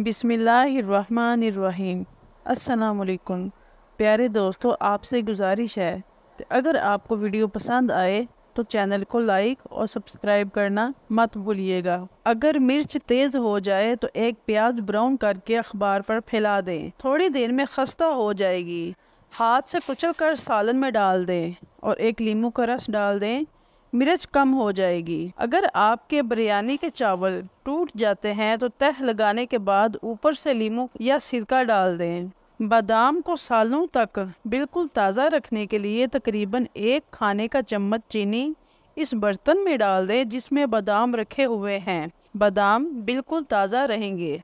अस्सलाम असलकुम प्यारे दोस्तों आपसे गुजारिश है तो अगर आपको वीडियो पसंद आए तो चैनल को लाइक और सब्सक्राइब करना मत भूलिएगा अगर मिर्च तेज़ हो जाए तो एक प्याज ब्राउन करके अखबार पर फैला दें थोड़ी देर में खस्ता हो जाएगी हाथ से कुचल कर सालन में डाल दें और एक नींबू का रस डाल दें मिर्च कम हो जाएगी अगर आपके बिरयानी के चावल टूट जाते हैं तो तह लगाने के बाद ऊपर से लीमू या सिरका डाल दें बादाम को सालों तक बिल्कुल ताज़ा रखने के लिए तकरीबन एक खाने का चम्मच चीनी इस बर्तन में डाल दें जिसमें बादाम रखे हुए हैं बादाम बिल्कुल ताज़ा रहेंगे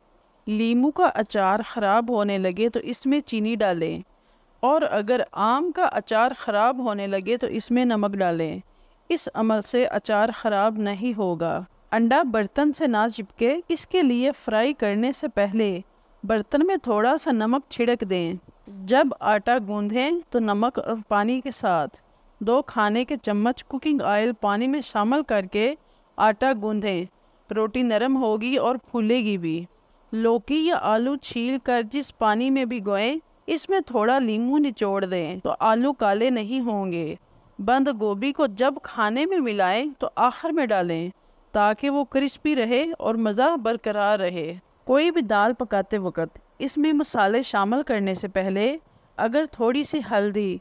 लीमू का अचार ख़राब होने लगे तो इसमें चीनी डालें और अगर आम का अचार ख़राब होने लगे तो इसमें नमक डालें इस अमल से अचार ख़राब नहीं होगा अंडा बर्तन से ना चिपके इसके लिए फ्राई करने से पहले बर्तन में थोड़ा सा नमक छिड़क दें जब आटा गूंधें तो नमक और पानी के साथ दो खाने के चम्मच कुकिंग ऑयल पानी में शामिल करके आटा गूंधें रोटी नरम होगी और फूलेगी भी लौकी या आलू छील कर जिस पानी में भिगोएं इसमें थोड़ा नींबू निचोड़ दें तो आलू काले नहीं होंगे बंद गोभी को जब खाने में मिलाएं तो आखिर में डालें ताकि वो क्रिस्पी रहे और मज़ा बरकरार रहे कोई भी दाल पकाते वक्त इसमें मसाले शामिल करने से पहले अगर थोड़ी सी हल्दी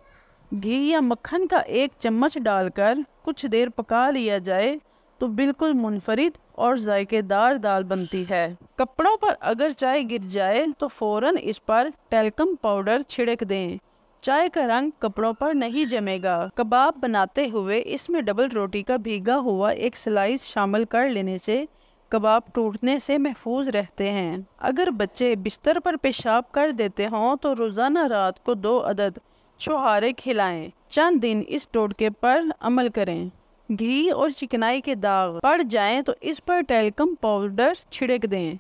घी या मक्खन का एक चम्मच डालकर कुछ देर पका लिया जाए तो बिल्कुल मुनफरद और जायकेदार दाल बनती है कपड़ों पर अगर चाय गिर जाए तो फ़ौर इस पर टेलकम पाउडर छिड़क दें चाय का रंग कपड़ों पर नहीं जमेगा कबाब बनाते हुए इसमें डबल रोटी का भीगा हुआ एक स्लाइस शामिल कर लेने से कबाब टूटने से महफूज रहते हैं अगर बच्चे बिस्तर पर पेशाब कर देते हों तो रोज़ाना रात को दो अदद छुहारे खिलाएं चंद दिन इस टोटके पर अमल करें घी और चिकनाई के दाग पड़ जाएं तो इस पर टेलकम पाउडर छिड़क दें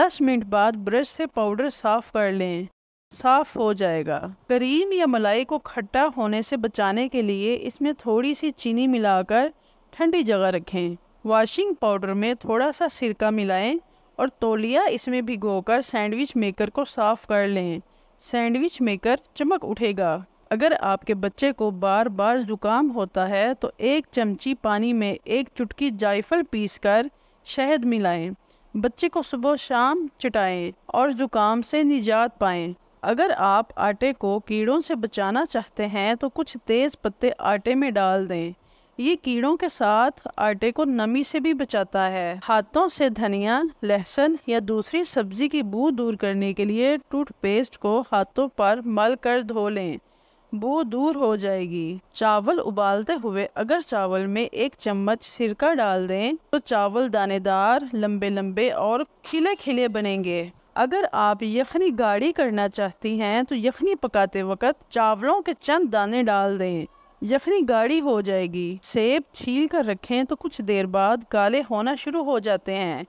दस मिनट बाद ब्रश से पाउडर साफ कर लें साफ हो जाएगा करीम या मलाई को खट्टा होने से बचाने के लिए इसमें थोड़ी सी चीनी मिलाकर ठंडी जगह रखें वॉशिंग पाउडर में थोड़ा सा सिरका मिलाएं और तोलिया इसमें भिगोकर सैंडविच मेकर को साफ़ कर लें सैंडविच मेकर चमक उठेगा अगर आपके बच्चे को बार बार जुकाम होता है तो एक चमची पानी में एक चुटकी जायफल पीसकर शहद मिलाएं बच्चे को सुबह शाम चटाएं और जुकाम से निजात पाएं अगर आप आटे को कीड़ों से बचाना चाहते हैं तो कुछ तेज़ पत्ते आटे में डाल दें ये कीड़ों के साथ आटे को नमी से भी बचाता है हाथों से धनिया लहसुन या दूसरी सब्जी की बू दूर करने के लिए टूथपेस्ट को हाथों पर मल कर धो लें बू दूर हो जाएगी चावल उबालते हुए अगर चावल में एक चम्मच सिरका डाल दें तो चावल दानेदार लंबे लंबे और खिले खिले बनेंगे अगर आप यखनी गाढ़ी करना चाहती हैं तो यखनी पकाते वक्त चावलों के चंद दाने डाल दें यखनी गाढ़ी हो जाएगी सेब छील कर रखें तो कुछ देर बाद काले होना शुरू हो जाते हैं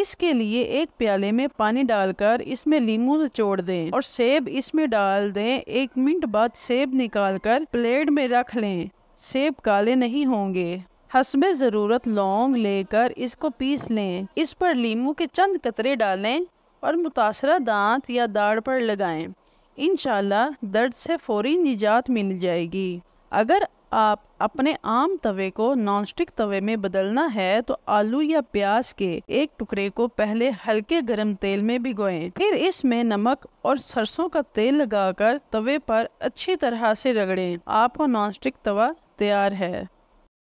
इसके लिए एक प्याले में पानी डालकर इसमें लीमू निचोड़ दें और सेब इसमें डाल दें एक मिनट बाद सेब निकाल कर प्लेट में रख लें सेब काले नहीं होंगे हसबे ज़रूरत लौंग लेकर इसको पीस लें इस पर लीमू के चंद कतरे डालें और मुतासर दांत या दाढ़ पर लगाएं इन दर्द से फौरी निजात मिल जाएगी अगर आप अपने आम तवे को नॉनस्टिक तवे में बदलना है तो आलू या प्याज के एक टुकड़े को पहले हल्के गर्म तेल में भिगोएं, फिर इसमें नमक और सरसों का तेल लगाकर तवे पर अच्छी तरह से रगड़ें। आपका नॉनस्टिक तवा तैयार है